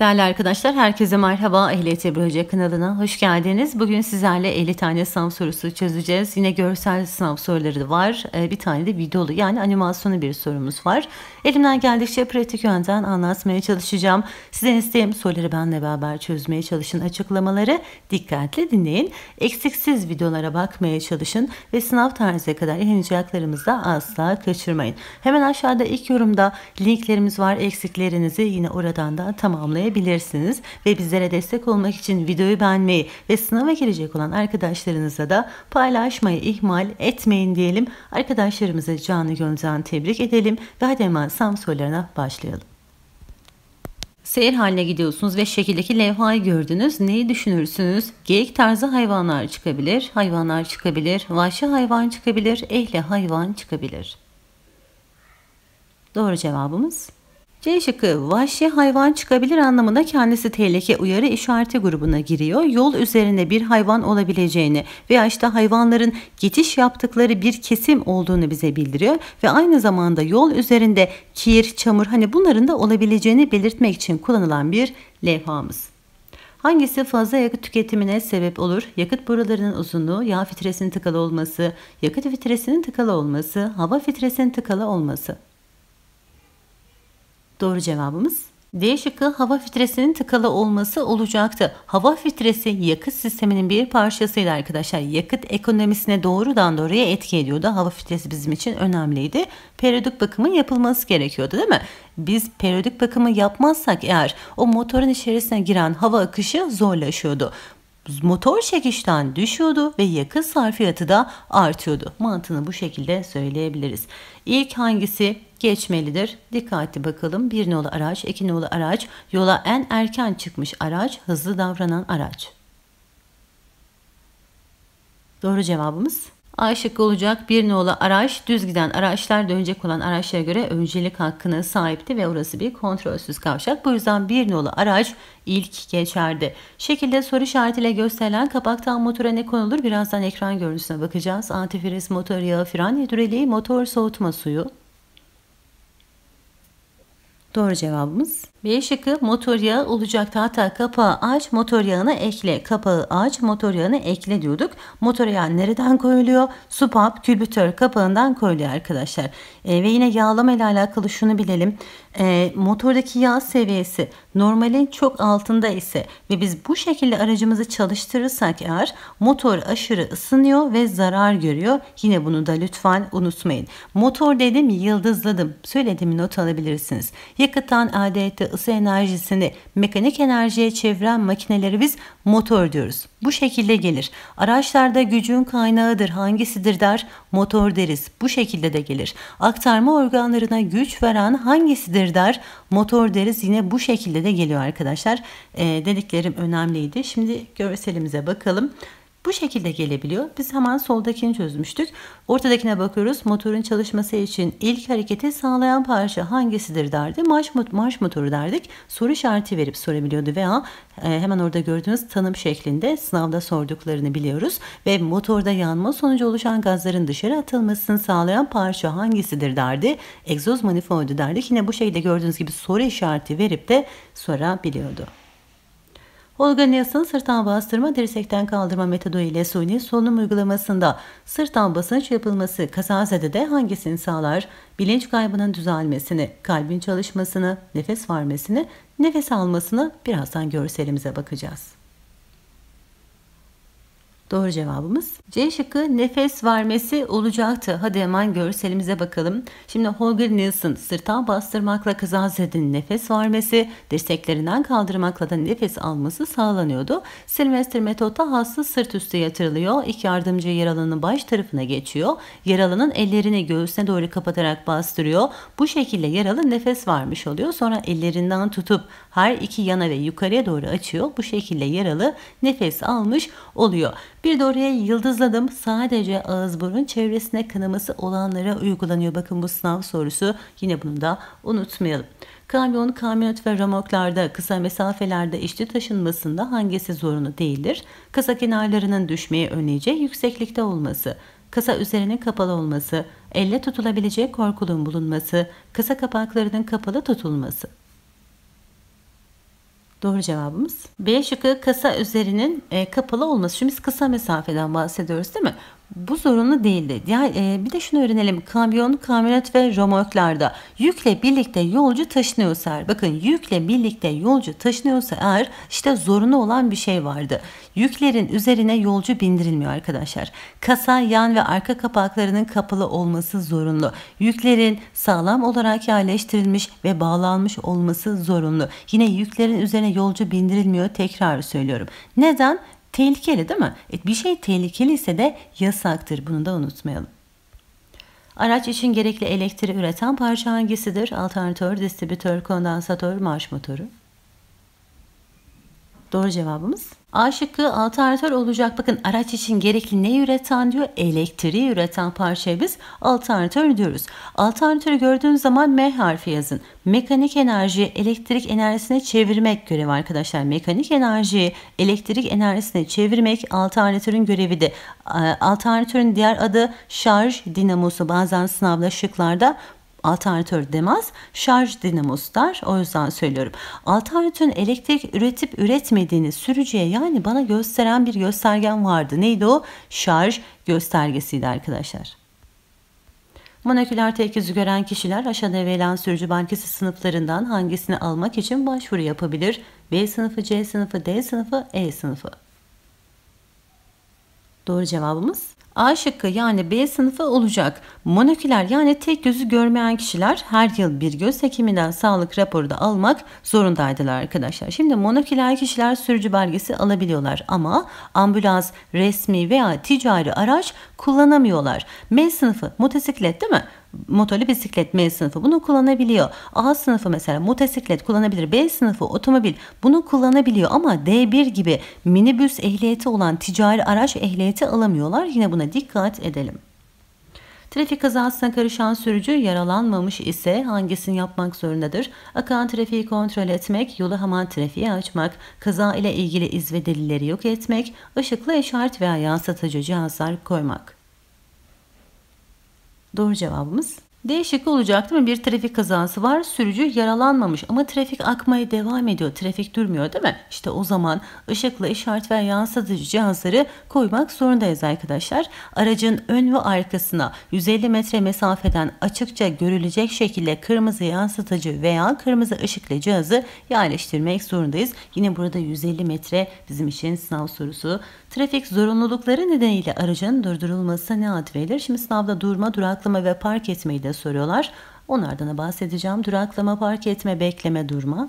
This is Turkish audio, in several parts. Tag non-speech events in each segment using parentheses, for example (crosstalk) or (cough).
Değerli arkadaşlar herkese merhaba Ehliyet Ebru Hoca kanalına hoş geldiniz. Bugün sizlerle 50 tane sınav sorusu çözeceğiz. Yine görsel sınav soruları var. Ee, bir tane de videolu yani animasyonlu bir sorumuz var. Elimden geldikçe pratik yönden anlatmaya çalışacağım. Sizden isteğim soruları benle beraber çözmeye çalışın. Açıklamaları dikkatle dinleyin. Eksiksiz videolara bakmaya çalışın ve sınav tarzına kadar yayınlayacaklarımızı asla kaçırmayın. Hemen aşağıda ilk yorumda linklerimiz var. Eksiklerinizi yine oradan da tamamlayabilirsiniz öğrenebilirsiniz ve bizlere destek olmak için videoyu beğenmeyi ve sınava girecek olan arkadaşlarınıza da paylaşmayı ihmal etmeyin diyelim. Arkadaşlarımıza canı gönülden tebrik edelim ve hadi hemen SAM sorularına başlayalım. Seyir haline gidiyorsunuz ve şekildeki levhayı gördünüz. Neyi düşünürsünüz? Geyik tarzı hayvanlar çıkabilir, hayvanlar çıkabilir, vahşi hayvan çıkabilir, ehli hayvan çıkabilir. Doğru cevabımız C şıkkı vahşi hayvan çıkabilir anlamında kendisi tehlike uyarı işareti grubuna giriyor. Yol üzerinde bir hayvan olabileceğini veya işte hayvanların geçiş yaptıkları bir kesim olduğunu bize bildiriyor. Ve aynı zamanda yol üzerinde kir, çamur hani bunların da olabileceğini belirtmek için kullanılan bir levhamız. Hangisi fazla yakıt tüketimine sebep olur? Yakıt borularının uzunluğu, yağ fitresinin tıkalı olması, yakıt fitresinin tıkalı olması, hava fitresinin tıkalı olması. Doğru cevabımız D şıkkı hava filtresinin tıkalı olması olacaktı. Hava filtresi yakıt sisteminin bir parçasıydı arkadaşlar. Yakıt ekonomisine doğrudan doğruya etki ediyordu. Hava filtresi bizim için önemliydi. Periyodik bakımı yapılması gerekiyordu değil mi? Biz periyodik bakımı yapmazsak eğer o motorun içerisine giren hava akışı zorlaşıyordu. Motor çekişten düşüyordu ve yakıt sarfiyatı da artıyordu. Mantığını bu şekilde söyleyebiliriz. İlk hangisi geçmelidir. Dikkatli bakalım. Bir nolu araç, iki nolu araç, yola en erken çıkmış araç, hızlı davranan araç. Doğru cevabımız A şıkkı olacak. Bir nolu araç, düz giden araçlar dönecek olan araçlara göre öncelik hakkına sahipti ve orası bir kontrolsüz kavşak. Bu yüzden bir nolu araç ilk geçerdi. Şekilde soru işaretiyle gösterilen kapaktan motora ne konulur? Birazdan ekran görüntüsüne bakacağız. Antifriz, motor yağı, fren hidroliği, motor soğutma suyu. Doğru cevabımız B şıkkı motor yağı olacak hatta kapağı aç motor yağına ekle. Kapağı aç motor yağını ekle diyorduk. Motor yağı nereden koyuluyor? Supap külbütör kapağından koyuluyor arkadaşlar. E, ve yine yağlama ile alakalı şunu bilelim e, motordaki yağ seviyesi normalin çok altında ise ve biz bu şekilde aracımızı çalıştırırsak eğer motor aşırı ısınıyor ve zarar görüyor. Yine bunu da lütfen unutmayın. Motor dedim yıldızladım. Söylediğimi not alabilirsiniz. Yakıttan adeta ısı enerjisini mekanik enerjiye çeviren makineleri biz motor diyoruz. Bu şekilde gelir. Araçlarda gücün kaynağıdır hangisidir der. Motor deriz bu şekilde de gelir. Aktarma organlarına güç veren hangisidir der. Motor deriz yine bu şekilde de geliyor arkadaşlar. E, dediklerim önemliydi. Şimdi görselimize bakalım. Bu şekilde gelebiliyor. Biz hemen soldakini çözmüştük. Ortadakine bakıyoruz. Motorun çalışması için ilk hareketi sağlayan parça hangisidir derdi. Marş, marş motoru derdik. Soru işareti verip sorabiliyordu veya e, hemen orada gördüğünüz tanım şeklinde sınavda sorduklarını biliyoruz. Ve motorda yanma sonucu oluşan gazların dışarı atılmasını sağlayan parça hangisidir derdi. Egzoz manifoldu derdik. Yine bu şekilde gördüğünüz gibi soru işareti verip de sorabiliyordu. Holganias'ın sırttan bastırma dirsekten kaldırma metodu ile suni solunum uygulamasında sırttan basınç yapılması kazazede de hangisini sağlar? Bilinç kaybının düzelmesini, kalbin çalışmasını, nefes vermesini, nefes almasını birazdan görselimize bakacağız. Doğru cevabımız C şıkkı nefes vermesi olacaktı. Hadi hemen görselimize bakalım. Şimdi Holger Nielsen sırta bastırmakla Kızılzed'in nefes vermesi, dirseklerinden kaldırmakla da nefes alması sağlanıyordu. Sylvester metotta hasta sırt üstü yatırılıyor. İki yardımcı yaralının baş tarafına geçiyor. Yaralının ellerini göğsüne doğru kapatarak bastırıyor. Bu şekilde yaralı nefes vermiş oluyor. Sonra ellerinden tutup her iki yana ve yukarıya doğru açıyor. Bu şekilde yaralı nefes almış oluyor. Bir de oraya yıldızladım. Sadece ağız burun çevresine kanaması olanlara uygulanıyor. Bakın bu sınav sorusu. Yine bunu da unutmayalım. Kamyon, kamyonet ve ramoklarda kısa mesafelerde işçi taşınmasında hangisi zorunlu değildir? Kasa kenarlarının düşmeye önleyecek yükseklikte olması, kasa üzerinin kapalı olması, elle tutulabilecek korkulun bulunması, kasa kapaklarının kapalı tutulması. Doğru cevabımız. B şıkkı kasa üzerinin e, kapalı olması. Şimdi biz kısa mesafeden bahsediyoruz değil mi? Bu zorunlu değildi. Diğer, e, bir de şunu öğrenelim. Kamyon, kamyonet ve romorklarda yükle birlikte yolcu taşınıyorsa eğer, bakın yükle birlikte yolcu taşınıyorsa eğer işte zorunlu olan bir şey vardı. Yüklerin üzerine yolcu bindirilmiyor arkadaşlar. Kasa, yan ve arka kapaklarının kapalı olması zorunlu. Yüklerin sağlam olarak yerleştirilmiş ve bağlanmış olması zorunlu. Yine yüklerin üzerine yolcu bindirilmiyor tekrar söylüyorum. Neden? Tehlikeli değil mi? E, bir şey tehlikeli ise de yasaktır. Bunu da unutmayalım. Araç için gerekli elektriği üreten parça hangisidir? Alternatör, distribütör, kondansatör, marş motoru. Doğru cevabımız A şıkkı alternatör olacak. Bakın araç için gerekli ne üreten diyor? Elektriği üreten parçaya biz alternatör diyoruz. Alternatörü gördüğünüz zaman M harfi yazın. Mekanik enerjiyi elektrik enerjisine çevirmek görevi arkadaşlar. Mekanik enerjiyi elektrik enerjisine çevirmek alternatörün görevi de. Alternatörün diğer adı şarj dinamosu. Bazen sınavda şıklarda alternatör demez şarj dinamosu der. O yüzden söylüyorum. Alternatörün elektrik üretip üretmediğini sürücüye yani bana gösteren bir göstergen vardı. Neydi o? Şarj göstergesiydi arkadaşlar. Monoküler tekizi gören kişiler aşağıda verilen sürücü bankası sınıflarından hangisini almak için başvuru yapabilir? B sınıfı, C sınıfı, D sınıfı, E sınıfı. Doğru cevabımız A şıkkı yani B sınıfı olacak. Monoküler yani tek gözü görmeyen kişiler her yıl bir göz hekiminden sağlık raporu da almak zorundaydılar arkadaşlar. Şimdi monoküler kişiler sürücü belgesi alabiliyorlar ama ambulans, resmi veya ticari araç kullanamıyorlar. M sınıfı motosiklet değil mi? motorlu bisiklet M sınıfı bunu kullanabiliyor. A sınıfı mesela motosiklet kullanabilir. B sınıfı otomobil bunu kullanabiliyor ama D1 gibi minibüs ehliyeti olan ticari araç ehliyeti alamıyorlar. Yine buna dikkat edelim. Trafik kazasına karışan sürücü yaralanmamış ise hangisini yapmak zorundadır? Akan trafiği kontrol etmek, yolu hemen trafiğe açmak, kaza ile ilgili iz ve delilleri yok etmek, ışıklı işaret veya yansıtıcı cihazlar koymak. Doğru cevabımız D şıkkı olacak değil mi? Bir trafik kazası var. Sürücü yaralanmamış ama trafik akmaya devam ediyor. Trafik durmuyor değil mi? İşte o zaman ışıklı işaret ve yansıtıcı cihazları koymak zorundayız arkadaşlar. Aracın ön ve arkasına 150 metre mesafeden açıkça görülecek şekilde kırmızı yansıtıcı veya kırmızı ışıklı cihazı yerleştirmek zorundayız. Yine burada 150 metre bizim için sınav sorusu Trafik zorunlulukları nedeniyle aracın durdurulması ne ad verilir? Şimdi sınavda durma, duraklama ve park etmeyi de soruyorlar. Onlardan da bahsedeceğim. Duraklama, park etme, bekleme, durma.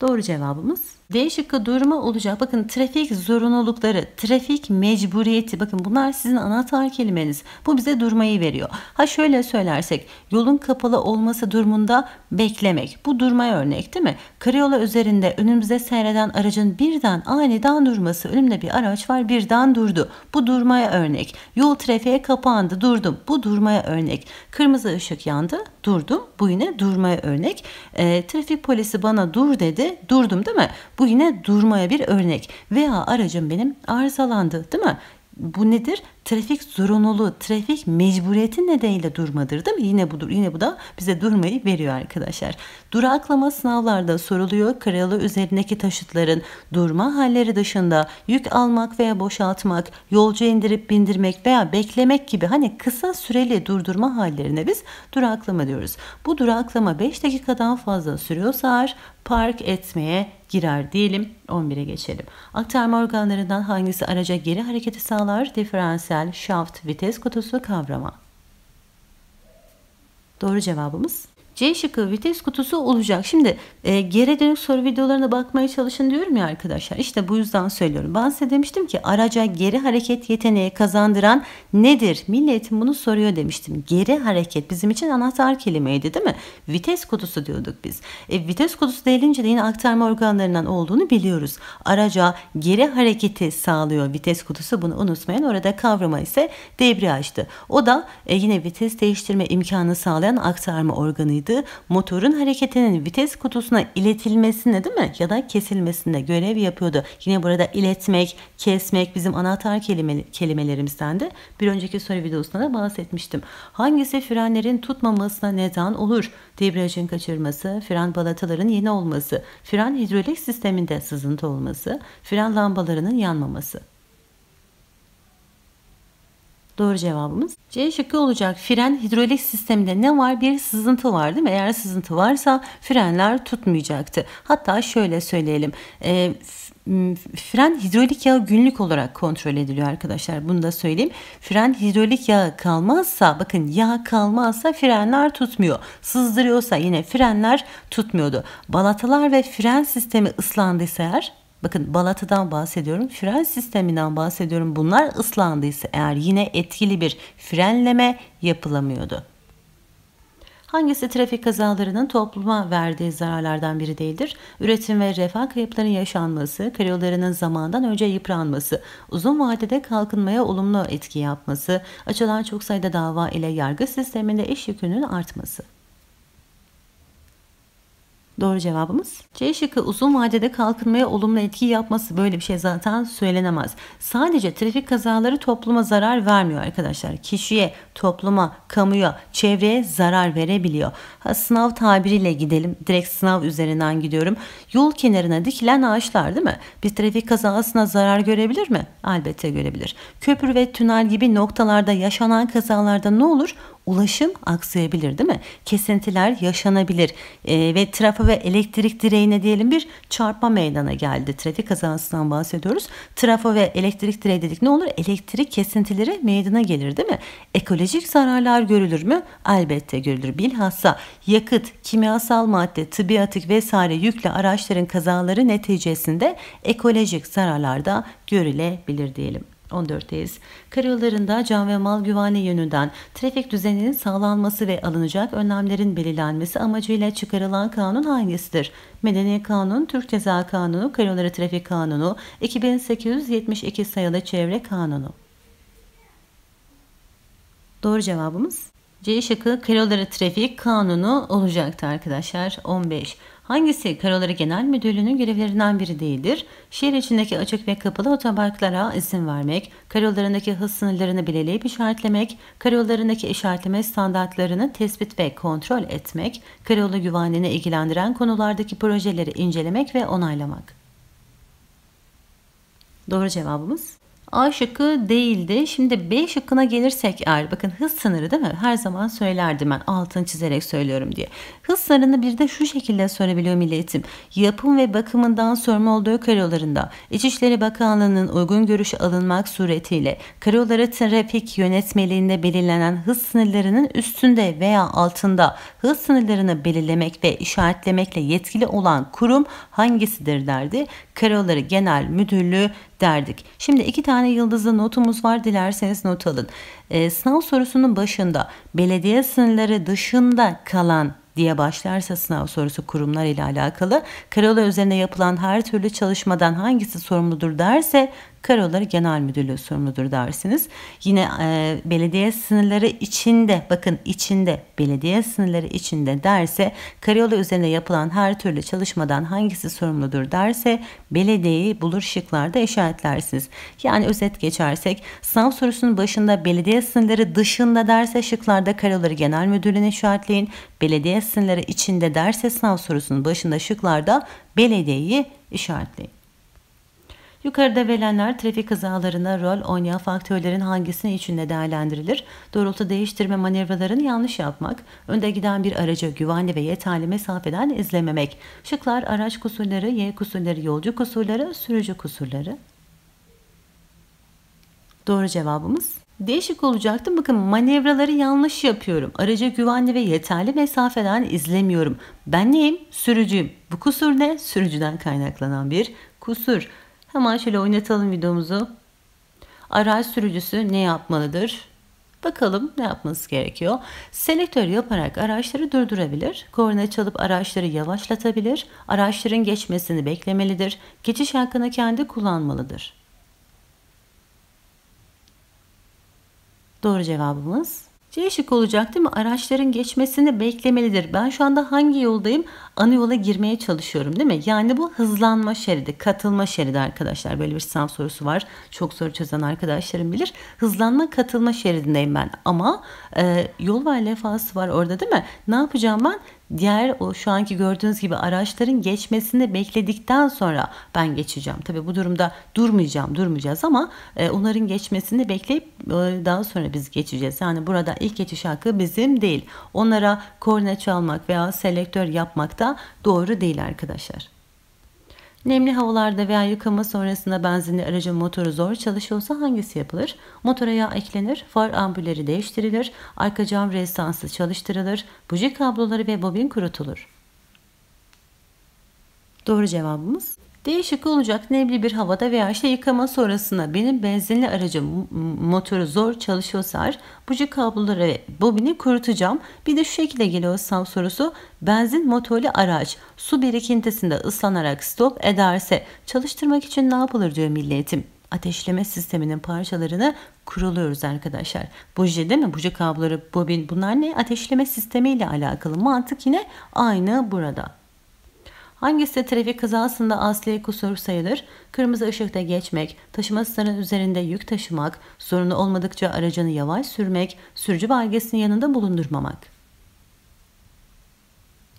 Doğru cevabımız D şıkkı durma olacak. Bakın trafik zorunlulukları, trafik mecburiyeti. Bakın bunlar sizin anahtar kelimeniz. Bu bize durmayı veriyor. Ha şöyle söylersek yolun kapalı olması durumunda beklemek. Bu durmaya örnek değil mi? Karayola üzerinde önümüze seyreden aracın birden aniden durması. Önümde bir araç var birden durdu. Bu durmaya örnek. Yol trafiğe kapandı durdum. Bu durmaya örnek. Kırmızı ışık yandı durdum. Bu yine durmaya örnek. E, trafik polisi bana dur dedi. Durdum değil mi? Bu yine durmaya bir örnek. Veya aracım benim arızalandı değil mi? bu nedir? Trafik zorunluluğu, trafik mecburiyeti nedeniyle durmadır değil mi? Yine bu, yine bu da bize durmayı veriyor arkadaşlar. Duraklama sınavlarda soruluyor kralı üzerindeki taşıtların durma halleri dışında yük almak veya boşaltmak, yolcu indirip bindirmek veya beklemek gibi hani kısa süreli durdurma hallerine biz duraklama diyoruz. Bu duraklama 5 dakikadan fazla sürüyorsa park etmeye girer diyelim 11'e geçelim. Aktarma organlarından hangisi araca geri hareketi sağlar? Diferansiyel, şaft, vites kutusu kavrama. Doğru cevabımız C şıkkı vites kutusu olacak. Şimdi e, geri dönük soru videolarına bakmaya çalışın diyorum ya arkadaşlar. İşte bu yüzden söylüyorum. Ben size demiştim ki araca geri hareket yeteneği kazandıran nedir? Milletim bunu soruyor demiştim. Geri hareket bizim için anahtar kelimeydi değil mi? Vites kutusu diyorduk biz. E, vites kutusu değilince de yine aktarma organlarından olduğunu biliyoruz. Araca geri hareketi sağlıyor vites kutusu. Bunu unutmayın. Orada kavrama ise debriyajdı. O da e, yine vites değiştirme imkanı sağlayan aktarma organıydı hattı motorun hareketinin vites kutusuna iletilmesinde değil mi? Ya da kesilmesinde görev yapıyordu. Yine burada iletmek, kesmek bizim anahtar kelime, kelimelerimizden de bir önceki soru videosunda da bahsetmiştim. Hangisi frenlerin tutmamasına neden olur? Debriyajın kaçırması, fren balataların yeni olması, fren hidrolik sisteminde sızıntı olması, fren lambalarının yanmaması. Doğru cevabımız. C şıkkı olacak. Fren hidrolik sisteminde ne var? Bir sızıntı var değil mi? Eğer sızıntı varsa frenler tutmayacaktı. Hatta şöyle söyleyelim. E, fren hidrolik yağı günlük olarak kontrol ediliyor arkadaşlar. Bunu da söyleyeyim. Fren hidrolik yağı kalmazsa bakın yağ kalmazsa frenler tutmuyor. Sızdırıyorsa yine frenler tutmuyordu. Balatalar ve fren sistemi ıslandıysa eğer Bakın balatadan bahsediyorum, fren sisteminden bahsediyorum. Bunlar ıslandıysa eğer yine etkili bir frenleme yapılamıyordu. Hangisi trafik kazalarının topluma verdiği zararlardan biri değildir? Üretim ve refah kayıplarının yaşanması, karayollarının zamandan önce yıpranması, uzun vadede kalkınmaya olumlu etki yapması, açılan çok sayıda dava ile yargı sisteminde iş yükünün artması. Doğru cevabımız C şıkkı uzun vadede kalkınmaya olumlu etki yapması böyle bir şey zaten söylenemez. Sadece trafik kazaları topluma zarar vermiyor arkadaşlar. Kişiye, topluma, kamuya, çevreye zarar verebiliyor. Ha, sınav tabiriyle gidelim. Direkt sınav üzerinden gidiyorum. Yol kenarına dikilen ağaçlar değil mi? Bir trafik kazasına zarar görebilir mi? Elbette görebilir. Köprü ve tünel gibi noktalarda yaşanan kazalarda ne olur? ulaşım aksayabilir değil mi? Kesintiler yaşanabilir e, ve trafo ve elektrik direğine diyelim bir çarpma meydana geldi. Trafik kazasından bahsediyoruz. Trafo ve elektrik direği dedik ne olur? Elektrik kesintileri meydana gelir değil mi? Ekolojik zararlar görülür mü? Elbette görülür. Bilhassa yakıt, kimyasal madde, tıbbi atık vesaire yüklü araçların kazaları neticesinde ekolojik zararlar da görülebilir diyelim. 14 Tez Karayollarında can ve mal güvenli yönünden trafik düzeninin sağlanması ve alınacak önlemlerin belirlenmesi amacıyla çıkarılan kanun hangisidir? Medeni Kanun, Türk Ceza Kanunu, Karayolları Trafik Kanunu, 2872 sayılı Çevre Kanunu. Doğru cevabımız C şıkkı Kelolara Trafik Kanunu olacaktı arkadaşlar. 15. Hangisi Kelolara Genel Müdürlüğü'nün görevlerinden biri değildir? Şehir içindeki açık ve kapalı otobarklara izin vermek, karolarındaki hız sınırlarını belirleyip işaretlemek, karolarındaki işaretleme standartlarını tespit ve kontrol etmek, karolu güvenliğini ilgilendiren konulardaki projeleri incelemek ve onaylamak. Doğru cevabımız A şıkkı değildi. Şimdi B şıkkına gelirsek eğer bakın hız sınırı değil mi? Her zaman söylerdim ben altını çizerek söylüyorum diye. Hız sınırını bir de şu şekilde sorabiliyorum milletim: Yapım ve bakımından sorma olduğu karolarında İçişleri Bakanlığı'nın uygun görüşü alınmak suretiyle karyolara trafik yönetmeliğinde belirlenen hız sınırlarının üstünde veya altında hız sınırlarını belirlemek ve işaretlemekle yetkili olan kurum hangisidir derdi. Karoları Genel Müdürlüğü derdik. Şimdi iki tane yıldızlı notumuz var dilerseniz not alın. E, sınav sorusunun başında belediye sınırları dışında kalan diye başlarsa sınav sorusu kurumlar ile alakalı, Karola üzerine yapılan her türlü çalışmadan hangisi sorumludur derse Karayolları Genel Müdürlüğü sorumludur dersiniz. Yine e, belediye sınırları içinde bakın içinde belediye sınırları içinde derse karayolu üzerinde yapılan her türlü çalışmadan hangisi sorumludur derse belediyeyi bulur şıklarda işaretlersiniz. Yani özet geçersek sınav sorusunun başında belediye sınırları dışında derse şıklarda karayolları Genel Müdürlüğü'ne işaretleyin. Belediye sınırları içinde derse sınav sorusunun başında şıklarda belediyeyi işaretleyin. Yukarıda verilenler trafik kazalarına rol oynayan faktörlerin hangisinin içinde değerlendirilir? Doğrultu değiştirme manevralarını yanlış yapmak, önde giden bir araca güvenli ve yeterli mesafeden izlememek. Şıklar araç kusurları, Y kusurları, yolcu kusurları, sürücü kusurları. Doğru cevabımız Değişik olacaktı. Bakın manevraları yanlış yapıyorum. Araca güvenli ve yeterli mesafeden izlemiyorum. Ben neyim? Sürücüyüm. Bu kusur ne? Sürücüden kaynaklanan bir kusur. Hemen şöyle oynatalım videomuzu. Araç sürücüsü ne yapmalıdır? Bakalım ne yapması gerekiyor. Selektör yaparak araçları durdurabilir, korna çalıp araçları yavaşlatabilir, araçların geçmesini beklemelidir, geçiş hakkını kendi kullanmalıdır. Doğru cevabımız C şey şık olacak değil mi? Araçların geçmesini beklemelidir. Ben şu anda hangi yoldayım? Ana yola girmeye çalışıyorum değil mi? Yani bu hızlanma şeridi, katılma şeridi arkadaşlar. Böyle bir sınav sorusu var. Çok soru çözen arkadaşlarım bilir. Hızlanma, katılma şeridindeyim ben. Ama e, yol var lefası var orada değil mi? Ne yapacağım ben? diğer o şu anki gördüğünüz gibi araçların geçmesini bekledikten sonra ben geçeceğim. Tabii bu durumda durmayacağım, durmayacağız ama e, onların geçmesini bekleyip e, daha sonra biz geçeceğiz. Yani burada ilk geçiş hakkı bizim değil. Onlara korna çalmak veya selektör yapmak da doğru değil arkadaşlar. Nemli havalarda veya yıkama sonrasında benzinli aracın motoru zor çalışıyorsa hangisi yapılır? Motora yağ eklenir, far ambulleri değiştirilir, arka cam restansı çalıştırılır, buji kabloları ve bobin kurutulur. Doğru cevabımız Değişik olacak nemli bir havada veya işte yıkama sonrasında benim benzinli aracım motoru zor çalışıyorsa buji kabloları ve bobini kurutacağım. Bir de şu şekilde geliyorsam sorusu. Benzin motorlu araç su birikintisinde ıslanarak stop ederse çalıştırmak için ne yapılır diyor milletim ateşleme sisteminin parçalarını kuruluyoruz arkadaşlar. Buji değil mi? Buji kabloları, bobin bunlar ne? Ateşleme sistemiyle alakalı mantık yine aynı burada. Hangisi trafik kazasında asli kusur sayılır? Kırmızı ışıkta geçmek, taşıma sınırının üzerinde yük taşımak, zorunlu olmadıkça aracını yavaş sürmek, sürücü belgesini yanında bulundurmamak.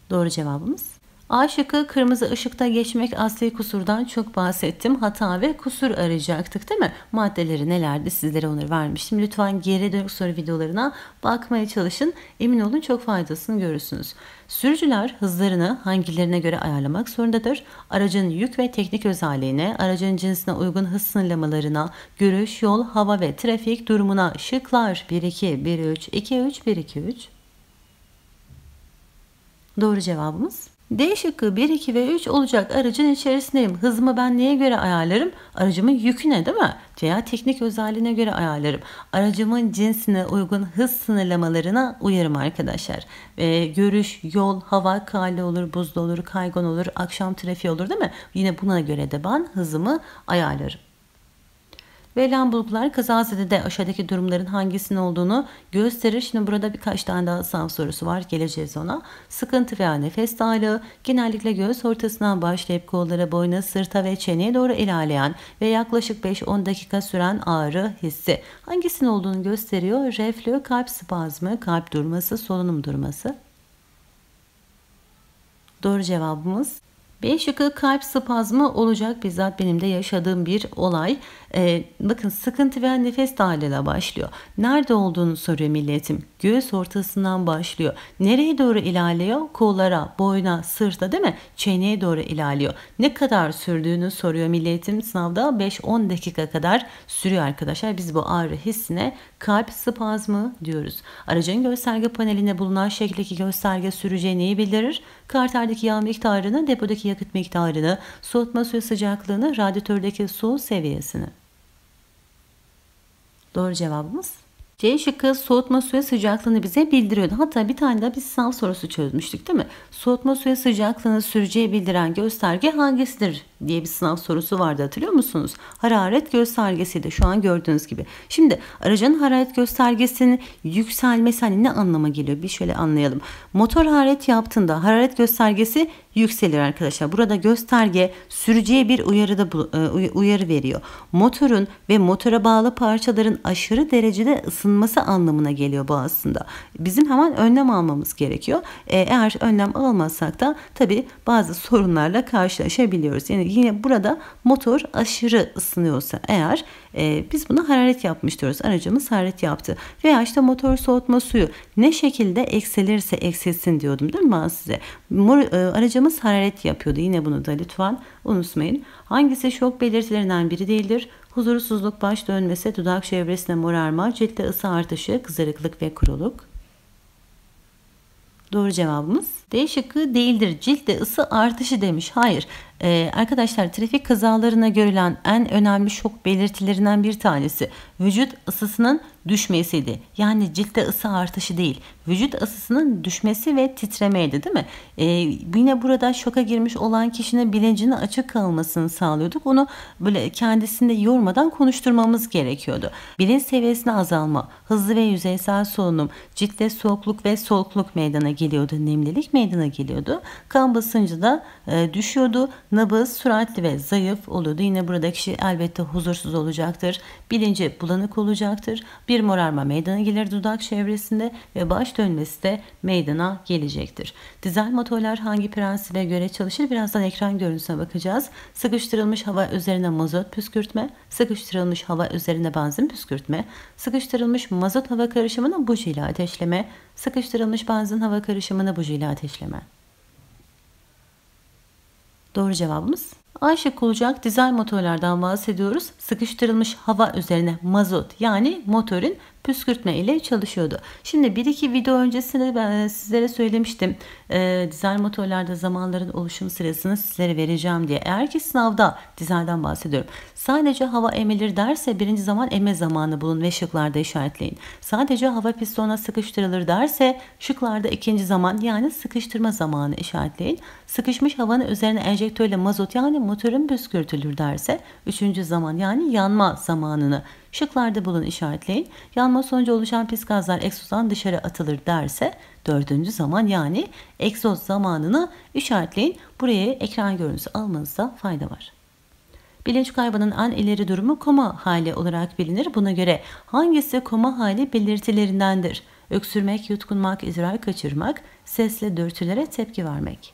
Doğru cevabımız A şıkkı kırmızı ışıkta geçmek asli kusurdan çok bahsettim. Hata ve kusur arayacaktık değil mi? Maddeleri nelerdi sizlere onları vermiştim. Lütfen geri dönük soru videolarına bakmaya çalışın. Emin olun çok faydasını görürsünüz. Sürücüler hızlarını hangilerine göre ayarlamak zorundadır? Aracın yük ve teknik özelliğine, aracın cinsine uygun hız sınırlamalarına, görüş, yol, hava ve trafik durumuna şıklar 1-2, 1-3, 2-3, 1-2-3. Doğru cevabımız D şıkkı 1, 2 ve 3 olacak aracın içerisindeyim. Hızımı ben neye göre ayarlarım? Aracımın yüküne değil mi? Veya teknik özelliğine göre ayarlarım. Aracımın cinsine uygun hız sınırlamalarına uyarım arkadaşlar. Ee, görüş, yol, hava, kale olur, buzlu olur, kaygan olur, akşam trafiği olur değil mi? Yine buna göre de ben hızımı ayarlarım. Verilen bulgular kazazede de aşağıdaki durumların hangisinin olduğunu gösterir. Şimdi burada birkaç tane daha sınav sorusu var. Geleceğiz ona. Sıkıntı veya nefes darlığı genellikle göğüs ortasından başlayıp kollara, boyuna, sırta ve çeneye doğru ilerleyen ve yaklaşık 5-10 dakika süren ağrı hissi. Hangisinin olduğunu gösteriyor? Reflü, kalp spazmı, kalp durması, solunum durması. Doğru cevabımız 5 şıkkı kalp spazmı olacak bizzat benim de yaşadığım bir olay. Ee, bakın sıkıntı ve nefes darlığıyla başlıyor. Nerede olduğunu soruyor milletim. Göğüs ortasından başlıyor. Nereye doğru ilerliyor? Kollara, boyna, sırta değil mi? Çeneye doğru ilerliyor. Ne kadar sürdüğünü soruyor milletim. Sınavda 5-10 dakika kadar sürüyor arkadaşlar. Biz bu ağrı hissine kalp spazmı diyoruz. Aracın gösterge paneline bulunan şekildeki gösterge süreceğini iyi bildirir. Karterdeki yağ miktarını depodaki yakıt miktarını, soğutma suyu sıcaklığını, radyatördeki su seviyesini. Doğru cevabımız C şıkkı soğutma suya sıcaklığını bize bildiriyordu. Hatta bir tane daha bir sınav sorusu çözmüştük değil mi? Soğutma suya sıcaklığını süreceği bildiren gösterge hangisidir diye bir sınav sorusu vardı hatırlıyor musunuz? Hararet göstergesiydi şu an gördüğünüz gibi. Şimdi aracın hararet göstergesinin yükselmesi hani ne anlama geliyor? Bir şöyle anlayalım. Motor hararet yaptığında hararet göstergesi yükselir arkadaşlar. Burada gösterge sürücüye bir uyarıda e, uyarı veriyor. Motorun ve motora bağlı parçaların aşırı derecede ısınması ısınması anlamına geliyor bu aslında. Bizim hemen önlem almamız gerekiyor. E, eğer önlem almazsak da tabii bazı sorunlarla karşılaşabiliyoruz. Yani yine burada motor aşırı ısınıyorsa eğer e, biz buna hararet yapmış diyoruz. Aracımız hararet yaptı. Veya işte motor soğutma suyu ne şekilde eksilirse eksilsin diyordum değil mi ben size? Mor, e, aracımız hararet yapıyordu. Yine bunu da lütfen unutmayın. Hangisi şok belirtilerinden biri değildir? Huzursuzluk, baş dönmesi, dudak çevresine morarma, ciltte ısı artışı, kızarıklık ve kuruluk. Doğru cevabımız D şıkkı değildir. Ciltte ısı artışı demiş. Hayır. Ee, arkadaşlar trafik kazalarına görülen en önemli şok belirtilerinden bir tanesi vücut ısısının düşmesiydi. Yani ciltte ısı artışı değil. Vücut ısısının düşmesi ve titremeydi değil mi? Ee, yine burada şoka girmiş olan kişinin bilincini açık kalmasını sağlıyorduk. Onu böyle kendisinde yormadan konuşturmamız gerekiyordu. Bilinç seviyesine azalma, hızlı ve yüzeysel solunum, ciltte soğukluk ve solukluk meydana geliyordu. Nemlilik meydana meydana geliyordu. Kan basıncı da e, düşüyordu. Nabız süratli ve zayıf oluyordu. Yine burada kişi elbette huzursuz olacaktır. Bilinci bulanık olacaktır. Bir morarma meydana gelir dudak çevresinde ve baş dönmesi de meydana gelecektir. Dizel motorlar hangi prensibe göre çalışır? Birazdan ekran görüntüsüne bakacağız. Sıkıştırılmış hava üzerine mazot püskürtme, sıkıştırılmış hava üzerine benzin püskürtme, sıkıştırılmış mazot hava karışımını buji ile ateşleme, sıkıştırılmış benzin hava karışımını bujuyla ateşleme. Doğru cevabımız Ayşe şıkkı olacak. Dizel motorlardan bahsediyoruz. Sıkıştırılmış hava üzerine mazot yani motorun püskürtme ile çalışıyordu. Şimdi bir iki video öncesinde ben e, sizlere söylemiştim. E, dizel motorlarda zamanların oluşum sırasını sizlere vereceğim diye. Eğer ki sınavda dizelden bahsediyorum. Sadece hava emilir derse birinci zaman eme zamanı bulun ve şıklarda işaretleyin. Sadece hava pistona sıkıştırılır derse şıklarda ikinci zaman yani sıkıştırma zamanı işaretleyin. Sıkışmış havanın üzerine enjektörle mazot yani motorun püskürtülür derse üçüncü zaman yani yanma zamanını şıklarda bulun işaretleyin. Yanma sonucu oluşan pis gazlar egzozdan dışarı atılır derse dördüncü zaman yani egzoz zamanını işaretleyin. Buraya ekran görüntüsü almanızda fayda var. Bilinç kaybının an ileri durumu koma hali olarak bilinir. Buna göre hangisi koma hali belirtilerindendir? Öksürmek, yutkunmak, idrar kaçırmak, sesle dürtülere tepki vermek.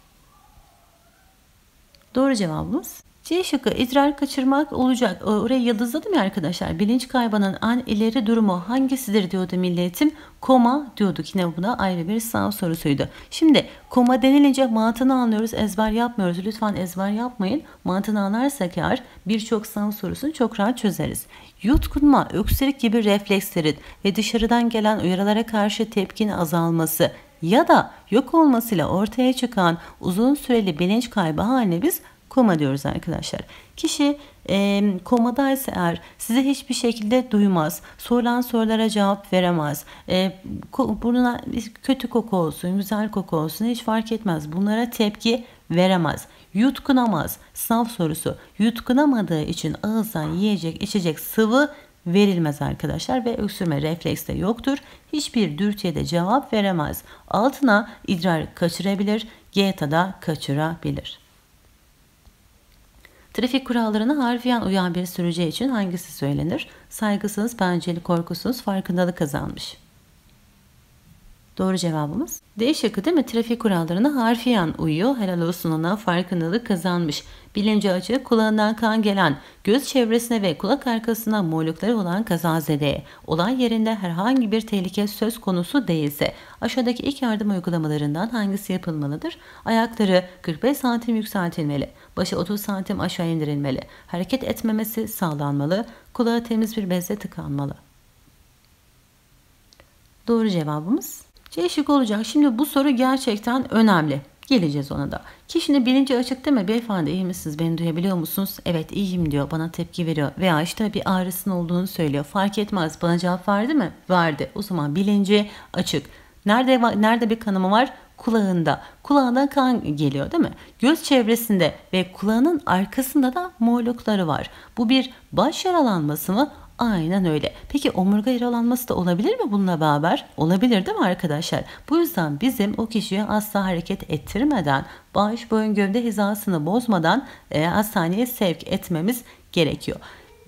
Doğru cevabımız C şıkkı idrar kaçırmak olacak. Oraya yıldızladım ya arkadaşlar. Bilinç kaybının an ileri durumu hangisidir diyordu milletim. Koma diyorduk. Yine buna ayrı bir sınav sorusuydu. Şimdi koma denilince mantığını anlıyoruz. Ezber yapmıyoruz. Lütfen ezber yapmayın. Mantığını anlarsak eğer birçok sınav sorusunu çok rahat çözeriz. Yutkunma, öksürük gibi reflekslerin ve dışarıdan gelen uyarılara karşı tepkin azalması ya da yok olmasıyla ortaya çıkan uzun süreli bilinç kaybı haline biz Koma diyoruz arkadaşlar. Kişi e, komadaysa eğer size hiçbir şekilde duymaz. Sorulan sorulara cevap veremez. E, burnuna kötü koku olsun, güzel koku olsun hiç fark etmez. Bunlara tepki veremez. Yutkunamaz. Sınav sorusu. Yutkunamadığı için ağızdan yiyecek, içecek sıvı verilmez arkadaşlar ve öksürme refleks de yoktur. Hiçbir dürtüye de cevap veremez. Altına idrar kaçırabilir, GTA'da kaçırabilir. Trafik kurallarına harfiyen uyan bir sürücü için hangisi söylenir? Saygısız, pençeli, korkusuz, farkındalık kazanmış. Doğru cevabımız D şıkkı değil mi? Trafik kurallarına harfiyen uyuyor. Helal olsun ona farkındalık kazanmış. Bilinci açı kulağından kan gelen, göz çevresine ve kulak arkasına molukları olan kazazede. Olay yerinde herhangi bir tehlike söz konusu değilse aşağıdaki ilk yardım uygulamalarından hangisi yapılmalıdır? Ayakları 45 santim yükseltilmeli, başı 30 santim aşağı indirilmeli, hareket etmemesi sağlanmalı, kulağı temiz bir bezle tıkanmalı. Doğru cevabımız C şık olacak. Şimdi bu soru gerçekten önemli. Geleceğiz ona da. Kişinin bilinci açık değil mi? Beyefendi iyi misiniz? Beni duyabiliyor musunuz? Evet iyiyim diyor. Bana tepki veriyor. Veya işte bir ağrısının olduğunu söylüyor. Fark etmez. Bana cevap verdi mi? Verdi. O zaman bilinci açık. Nerede nerede bir kanama var? Kulağında. Kulağında kan geliyor değil mi? Göz çevresinde ve kulağının arkasında da morlukları var. Bu bir baş yaralanması mı? Aynen öyle. Peki omurga yaralanması da olabilir mi bununla beraber? Olabilir değil mi arkadaşlar? Bu yüzden bizim o kişiye asla hareket ettirmeden, bağış boyun gövde hizasını bozmadan e, hastaneye sevk etmemiz gerekiyor.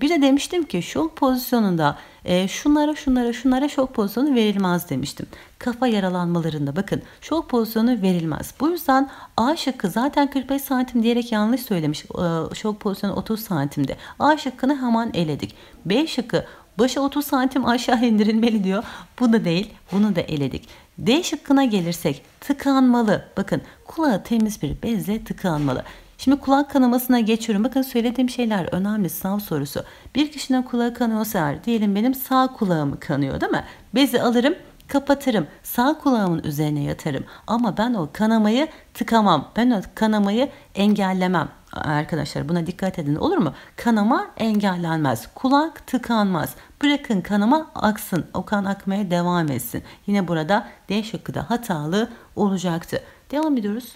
Bir de demiştim ki şok pozisyonunda e, şunlara şunlara şunlara şok pozisyonu verilmez demiştim. Kafa yaralanmalarında bakın şok pozisyonu verilmez. Bu yüzden A şıkkı zaten 45 santim diyerek yanlış söylemiş. E, şok pozisyonu 30 santimde. A şıkkını hemen eledik. B şıkkı başa 30 santim aşağı indirilmeli diyor. Bu da değil. Bunu da eledik. D şıkkına gelirsek tıkanmalı. Bakın kulağı temiz bir bezle tıkanmalı. Şimdi kulak kanamasına geçiyorum. Bakın söylediğim şeyler önemli sınav sorusu. Bir kişinin kulağı kanıyorsa eğer diyelim benim sağ kulağım kanıyor değil mi? Bezi alırım kapatırım. Sağ kulağımın üzerine yatarım. Ama ben o kanamayı tıkamam. Ben o kanamayı engellemem. Arkadaşlar buna dikkat edin olur mu? Kanama engellenmez. Kulak tıkanmaz. Bırakın kanama aksın. O kan akmaya devam etsin. Yine burada D şıkkı da hatalı olacaktı. Devam ediyoruz.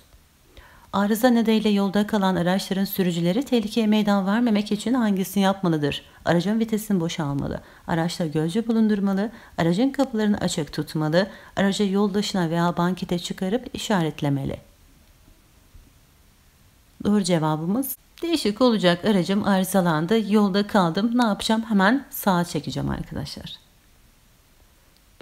Arıza nedeniyle yolda kalan araçların sürücüleri tehlikeye meydan vermemek için hangisini yapmalıdır? Aracın vitesini boşalmalı, araçta gözcü bulundurmalı, aracın kapılarını açık tutmalı, aracı dışına veya bankete çıkarıp işaretlemeli. Doğru cevabımız değişik olacak aracım arızalandı, yolda kaldım, ne yapacağım? Hemen sağa çekeceğim arkadaşlar.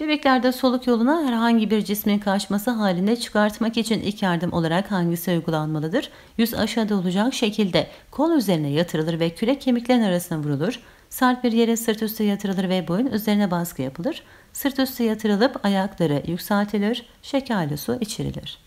Bebeklerde soluk yoluna herhangi bir cismin kaçması halinde çıkartmak için ilk yardım olarak hangisi uygulanmalıdır? Yüz aşağıda olacak şekilde kol üzerine yatırılır ve kürek kemiklerin arasına vurulur. Sert bir yere sırt üstü yatırılır ve boyun üzerine baskı yapılır. Sırt üstü yatırılıp ayakları yükseltilir. Şekerli su içirilir.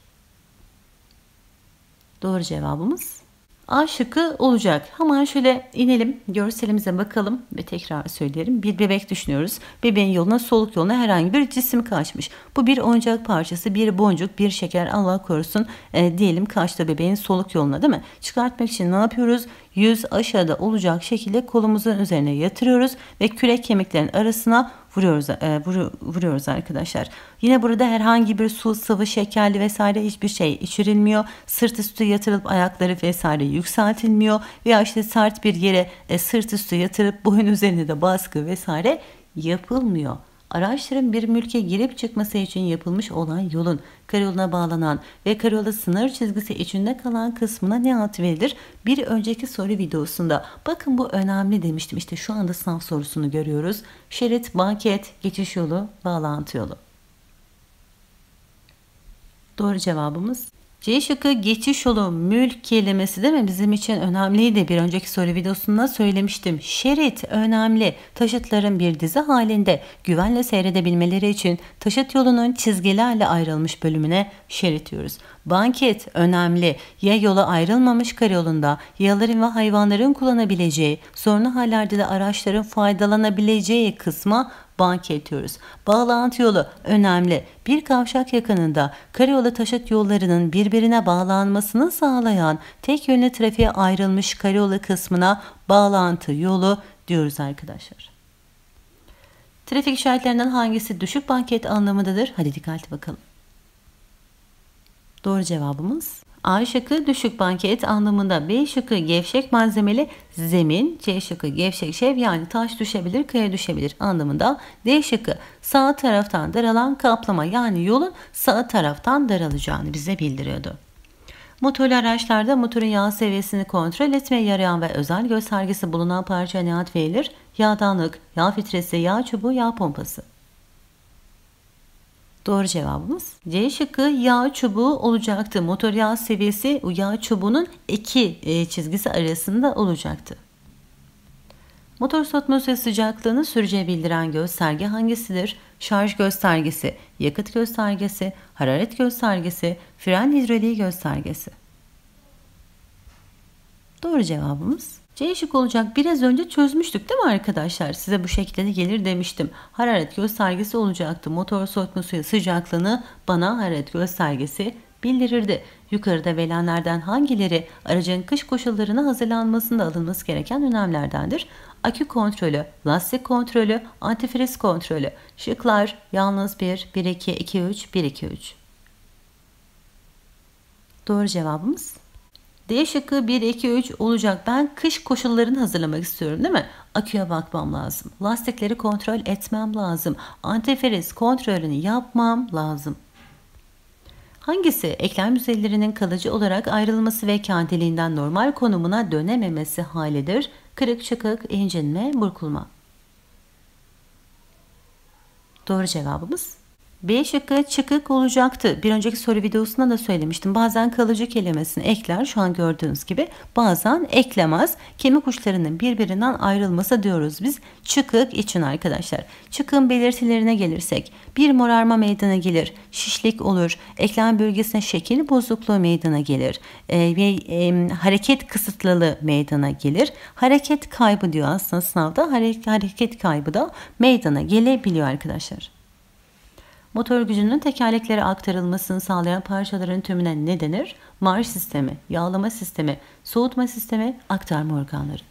Doğru cevabımız A şıkkı olacak. Hemen şöyle inelim görselimize bakalım ve tekrar söylerim. Bir bebek düşünüyoruz. Bebeğin yoluna soluk yoluna herhangi bir cisim kaçmış. Bu bir oyuncak parçası, bir boncuk, bir şeker Allah korusun e, diyelim kaçtı bebeğin soluk yoluna değil mi? Çıkartmak için ne yapıyoruz? yüz aşağıda olacak şekilde kolumuzun üzerine yatırıyoruz ve kürek kemiklerinin arasına vuruyoruz, e, vuru, vuruyoruz arkadaşlar. Yine burada herhangi bir su, sıvı, şekerli vesaire hiçbir şey içirilmiyor. Sırt üstü yatırılıp ayakları vesaire yükseltilmiyor veya işte sert bir yere e, sırt üstü yatırıp boyun üzerinde de baskı vesaire yapılmıyor araçların bir mülke girip çıkması için yapılmış olan yolun karayoluna bağlanan ve karayola sınır çizgisi içinde kalan kısmına ne ad verilir? Bir önceki soru videosunda bakın bu önemli demiştim. İşte şu anda sınav sorusunu görüyoruz. Şerit, banket, geçiş yolu, bağlantı yolu. Doğru cevabımız C şıkkı geçiş yolu mülk kelimesi değil mi? Bizim için önemliydi. Bir önceki soru videosunda söylemiştim. Şerit önemli. Taşıtların bir dizi halinde güvenle seyredebilmeleri için taşıt yolunun çizgilerle ayrılmış bölümüne şerit diyoruz. Banket önemli. Ya yola ayrılmamış karayolunda yaların ve hayvanların kullanabileceği, sonra hallerde de araçların faydalanabileceği kısma bank Bağlantı yolu önemli. Bir kavşak yakınında karayolu taşıt yollarının birbirine bağlanmasını sağlayan tek yönlü trafiğe ayrılmış karayolu kısmına bağlantı yolu diyoruz arkadaşlar. Trafik işaretlerinden hangisi düşük banket anlamındadır? Hadi dikkatli bakalım. Doğru cevabımız A şıkkı düşük banket anlamında. B şıkkı gevşek malzemeli zemin. C şıkkı gevşek şev yani taş düşebilir, kaya düşebilir anlamında. D şıkkı sağ taraftan daralan kaplama yani yolun sağ taraftan daralacağını bize bildiriyordu. Motorlu araçlarda motorun yağ seviyesini kontrol etmeye yarayan ve özel göstergesi bulunan parça ne ad verilir? Yağdanlık, yağ filtresi, yağ çubuğu, yağ pompası. Doğru cevabımız C şıkkı yağ çubuğu olacaktı. Motor yağ seviyesi yağ çubuğunun iki e, çizgisi arasında olacaktı. Motor soğutması sıcaklığını sürücüye bildiren gösterge hangisidir? Şarj göstergesi, yakıt göstergesi, hararet göstergesi, fren hidroliği göstergesi. Doğru cevabımız C şey şık olacak biraz önce çözmüştük değil mi arkadaşlar? Size bu şekilde gelir demiştim. Hararet göstergesi olacaktı. Motor soğutma suyu sıcaklığını bana hararet göstergesi bildirirdi. Yukarıda verilenlerden hangileri aracın kış koşullarına hazırlanmasında alınması gereken önemlerdendir? Akü kontrolü, lastik kontrolü, antifriz kontrolü. Şıklar yalnız 1, 1, 2, 2, 3, 1, 2, 3. Doğru cevabımız D şıkkı 1, 2, 3 olacak. Ben kış koşullarını hazırlamak istiyorum değil mi? Aküye bakmam lazım. Lastikleri kontrol etmem lazım. antiferiz kontrolünü yapmam lazım. Hangisi eklem yüzeylerinin kalıcı olarak ayrılması ve kendiliğinden normal konumuna dönememesi halidir? Kırık çıkık, incinme, burkulma. Doğru cevabımız B şıkkı çıkık olacaktı. Bir önceki soru videosunda da söylemiştim. Bazen kalıcı kelimesini ekler şu an gördüğünüz gibi. Bazen eklemez. Kemik uçlarının birbirinden ayrılması diyoruz biz çıkık için arkadaşlar. Çıkın belirtilerine gelirsek bir morarma meydana gelir, şişlik olur, eklem bölgesine şekil bozukluğu meydana gelir e, ve e, hareket kısıtlılığı meydana gelir. Hareket kaybı diyor aslında sınavda. hareket kaybı da meydana gelebiliyor arkadaşlar. Motor gücünün tekerleklere aktarılmasını sağlayan parçaların tümüne ne denir? Marş sistemi, yağlama sistemi, soğutma sistemi, aktarma organları.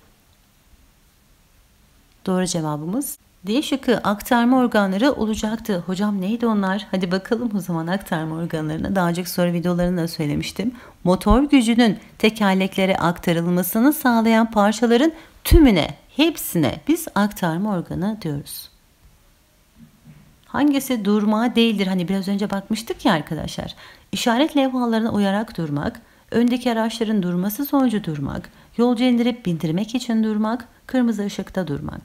Doğru cevabımız D şıkkı aktarma organları olacaktı. Hocam neydi onlar? Hadi bakalım o zaman aktarma organlarına. Daha önceki soru videolarında söylemiştim. Motor gücünün tekerleklere aktarılmasını sağlayan parçaların tümüne, hepsine biz aktarma organı diyoruz. Hangisi durma değildir? Hani biraz önce bakmıştık ya arkadaşlar. İşaret levhalarına uyarak durmak, öndeki araçların durması sonucu durmak, yolcu indirip bindirmek için durmak, kırmızı ışıkta durmak.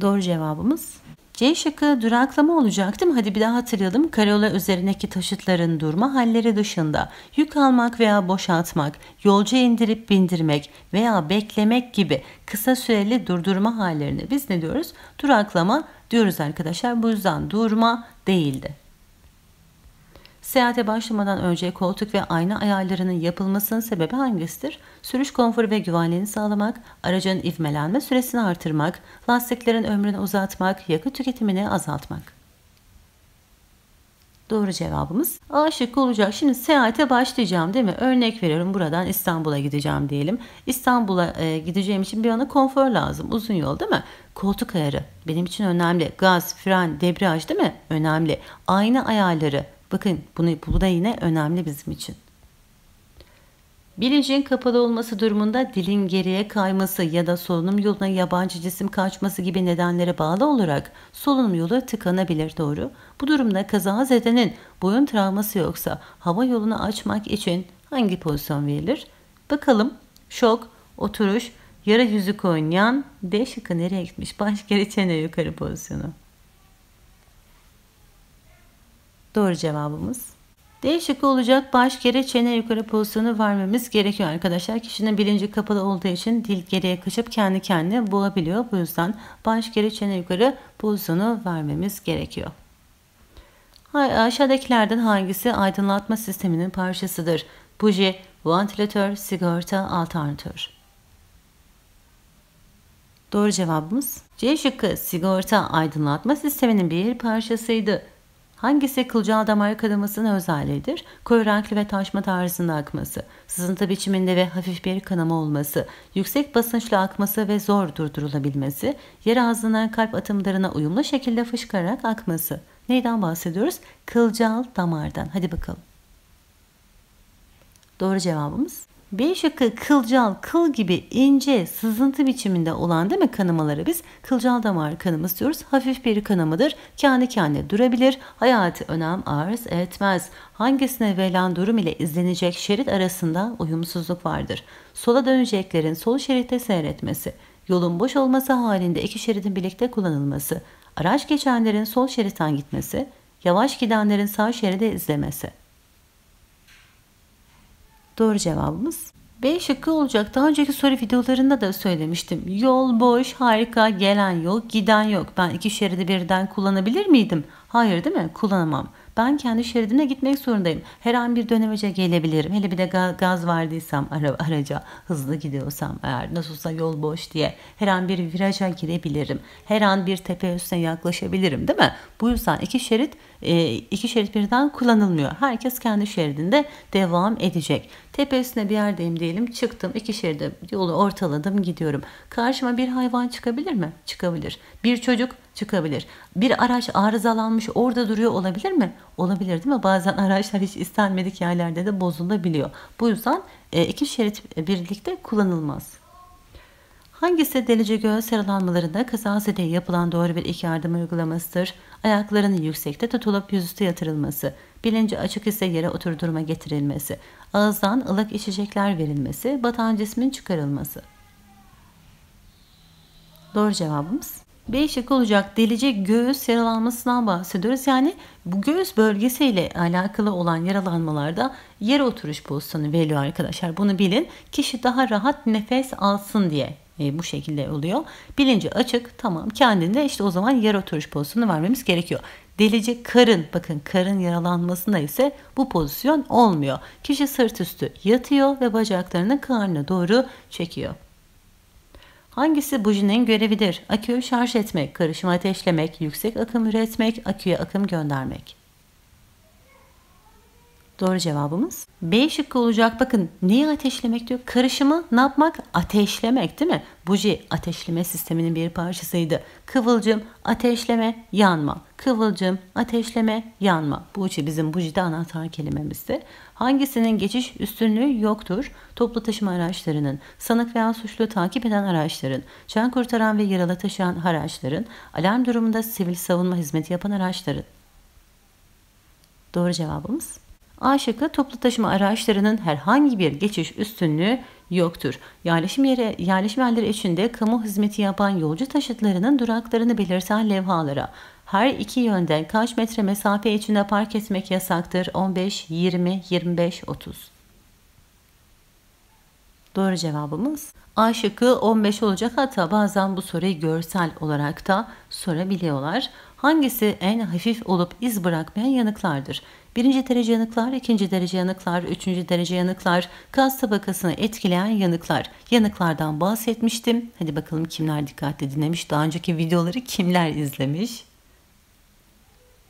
Doğru cevabımız C şıkkı duraklama olacak değil mi? Hadi bir daha hatırlayalım. Karola üzerindeki taşıtların durma halleri dışında yük almak veya boşaltmak, yolcu indirip bindirmek veya beklemek gibi kısa süreli durdurma hallerini biz ne diyoruz? Duraklama diyoruz arkadaşlar. Bu yüzden durma değildi. Seyahate başlamadan önce koltuk ve ayna ayarlarının yapılmasının sebebi hangisidir? Sürüş konforu ve güvenliğini sağlamak, aracın ivmelenme süresini artırmak, lastiklerin ömrünü uzatmak, yakıt tüketimini azaltmak. Doğru cevabımız A şıkkı olacak. Şimdi seyahate başlayacağım değil mi? Örnek veriyorum buradan İstanbul'a gideceğim diyelim. İstanbul'a e, gideceğim için bir ana konfor lazım. Uzun yol değil mi? Koltuk ayarı benim için önemli. Gaz, fren, debriyaj değil mi? Önemli. Ayna ayarları Bakın bunu, bu da yine önemli bizim için. Bilincin kapalı olması durumunda dilin geriye kayması ya da solunum yoluna yabancı cisim kaçması gibi nedenlere bağlı olarak solunum yolu tıkanabilir doğru. Bu durumda kazazedenin boyun travması yoksa hava yolunu açmak için hangi pozisyon verilir? Bakalım şok, oturuş, yara yüzük oynayan D şıkkı nereye gitmiş? Baş geri çene yukarı pozisyonu. Doğru cevabımız. D şıkkı olacak baş geri çene yukarı pozisyonu vermemiz gerekiyor arkadaşlar. Kişinin bilinci kapalı olduğu için dil geriye kaçıp kendi kendine boğabiliyor. Bu yüzden baş geri çene yukarı pozisyonu vermemiz gerekiyor. Aşağıdakilerden hangisi aydınlatma sisteminin parçasıdır? Buji, ventilatör, sigorta, alternatör. Doğru cevabımız C şıkkı sigorta aydınlatma sisteminin bir parçasıydı. Hangisi kılcal damar kanamasının özelliğidir? Koyu renkli ve taşma tarzında akması, sızıntı biçiminde ve hafif bir kanama olması, yüksek basınçla akması ve zor durdurulabilmesi, yer ağzından kalp atımlarına uyumlu şekilde fışkırarak akması. Neyden bahsediyoruz? Kılcal damardan. Hadi bakalım. Doğru cevabımız B şıkkı kılcal, kıl gibi ince, sızıntı biçiminde olan değil mi kanamalara biz kılcal damar kanaması diyoruz. Hafif bir kanamadır. Kendi kendine durabilir. Hayati önem arz etmez. Hangisine verilen durum ile izlenecek şerit arasında uyumsuzluk vardır. Sola döneceklerin sol şeritte seyretmesi, yolun boş olması halinde iki şeridin birlikte kullanılması, araç geçenlerin sol şeritten gitmesi, yavaş gidenlerin sağ şeride izlemesi. Doğru cevabımız B şıkkı olacak. Daha önceki soru videolarında da söylemiştim. Yol boş, harika, gelen yok, giden yok. Ben iki şeridi birden kullanabilir miydim? Hayır değil mi? Kullanamam. Ben kendi şeridime gitmek zorundayım. Her an bir dönemece gelebilirim. Hele bir de gaz verdiysem ara, araca hızlı gidiyorsam eğer nasıl olsa yol boş diye her an bir viraja girebilirim. Her an bir tepe üstüne yaklaşabilirim değil mi? Bu yüzden iki şerit e, iki şerit birden kullanılmıyor. Herkes kendi şeridinde devam edecek. Tepe üstüne bir yerdeyim diyelim çıktım iki şeride yolu ortaladım gidiyorum. Karşıma bir hayvan çıkabilir mi? Çıkabilir. Bir çocuk çıkabilir. Bir araç arızalanmış orada duruyor olabilir mi? Olabilir değil mi? Bazen (laughs) araçlar hiç istenmedik yerlerde de bozulabiliyor. Bu yüzden e, iki şerit birlikte kullanılmaz. Hangisi delice göğe sarılanmalarında kazazede yapılan doğru bir ilk yardım uygulamasıdır? Ayaklarını yüksekte tutulup yüzüstü yatırılması, bilinci açık ise yere oturdurma getirilmesi, ağızdan ılık içecekler verilmesi, batan cismin çıkarılması. Doğru cevabımız 5 yak olacak delice göğüs yaralanmasından bahsediyoruz. Yani bu göğüs bölgesiyle alakalı olan yaralanmalarda yere oturuş pozisyonu veriliyor arkadaşlar. Bunu bilin. Kişi daha rahat nefes alsın diye e, bu şekilde oluyor. Bilinci açık tamam kendinde işte o zaman yere oturuş pozisyonu vermemiz gerekiyor. Delice karın bakın karın yaralanmasında ise bu pozisyon olmuyor. Kişi sırt üstü yatıyor ve bacaklarını karnına doğru çekiyor. Hangisi bujinin görevidir? Aküyü şarj etmek, karışımı ateşlemek, yüksek akım üretmek, aküye akım göndermek. Doğru cevabımız B şıkkı olacak. Bakın neyi ateşlemek diyor? Karışımı ne yapmak? Ateşlemek değil mi? Buji ateşleme sisteminin bir parçasıydı. Kıvılcım, ateşleme, yanma. Kıvılcım, ateşleme, yanma. Buji bizim bujide anahtar kelimemizdi. Hangisinin geçiş üstünlüğü yoktur? Toplu taşıma araçlarının, sanık veya suçlu takip eden araçların, can kurtaran ve yaralı taşıyan araçların, alarm durumunda sivil savunma hizmeti yapan araçların. Doğru cevabımız A şıkkı toplu taşıma araçlarının herhangi bir geçiş üstünlüğü yoktur. Yerleşim, yere, yerleşim yerleri içinde kamu hizmeti yapan yolcu taşıtlarının duraklarını belirten levhalara her iki yönde kaç metre mesafe içinde park etmek yasaktır? 15, 20, 25, 30. Doğru cevabımız A şıkkı 15 olacak hatta bazen bu soruyu görsel olarak da sorabiliyorlar. Hangisi en hafif olup iz bırakmayan yanıklardır? Birinci derece yanıklar, ikinci derece yanıklar, üçüncü derece yanıklar, kas tabakasını etkileyen yanıklar. Yanıklardan bahsetmiştim. Hadi bakalım kimler dikkatle dinlemiş, daha önceki videoları kimler izlemiş?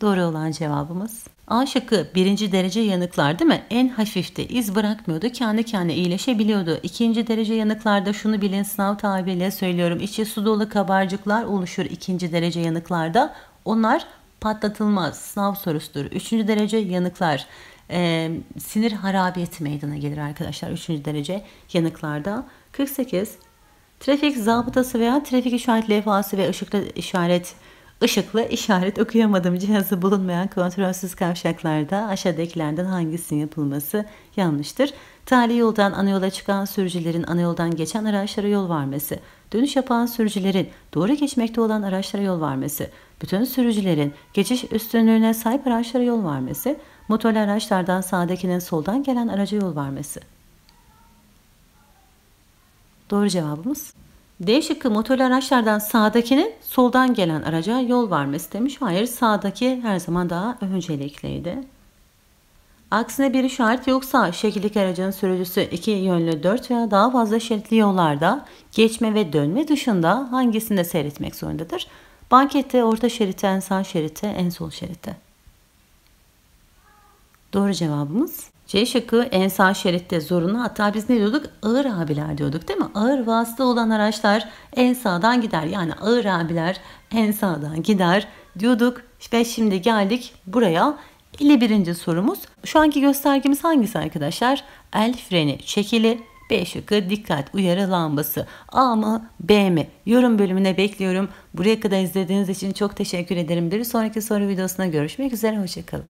Doğru olan cevabımız A şıkkı birinci derece yanıklar değil mi? En hafifte iz bırakmıyordu. Kendi kendine iyileşebiliyordu. İkinci derece yanıklarda şunu bilin sınav tabiriyle söylüyorum. İçi su dolu kabarcıklar oluşur ikinci derece yanıklarda. Onlar patlatılmaz sınav sorusudur. Üçüncü derece yanıklar e, sinir harabiyeti meydana gelir arkadaşlar. Üçüncü derece yanıklarda. 48. Trafik zabıtası veya trafik işaret levhası ve ışıklı işaret ışıklı işaret okuyamadığım cihazı bulunmayan kontrolsüz kavşaklarda aşağıdakilerden hangisinin yapılması yanlıştır? Tali yoldan anayola çıkan sürücülerin anayoldan geçen araçlara yol vermesi, dönüş yapan sürücülerin doğru geçmekte olan araçlara yol vermesi, bütün sürücülerin geçiş üstünlüğüne sahip araçlara yol vermesi, motorlu araçlardan sağdakinin soldan gelen araca yol vermesi. Doğru cevabımız D şıkkı motorlu araçlardan sağdakinin soldan gelen araca yol vermesi demiş. Hayır sağdaki her zaman daha öncelikliydi. Aksine bir işaret yoksa şekillik aracın sürücüsü iki yönlü dört veya daha fazla şeritli yollarda geçme ve dönme dışında hangisinde seyretmek zorundadır? Bankette orta şeritte, en sağ şeritte, en sol şeritte. Doğru cevabımız C şıkkı en sağ şeritte zorunlu. Hatta biz ne diyorduk? Ağır abiler diyorduk değil mi? Ağır vasıta olan araçlar en sağdan gider. Yani ağır abiler en sağdan gider diyorduk. Ve şimdi geldik buraya. 51. sorumuz. Şu anki göstergemiz hangisi arkadaşlar? El freni çekili. B şıkkı dikkat uyarı lambası. A mı B mi? Yorum bölümüne bekliyorum. Buraya kadar izlediğiniz için çok teşekkür ederim. Bir sonraki soru videosuna görüşmek üzere. Hoşçakalın.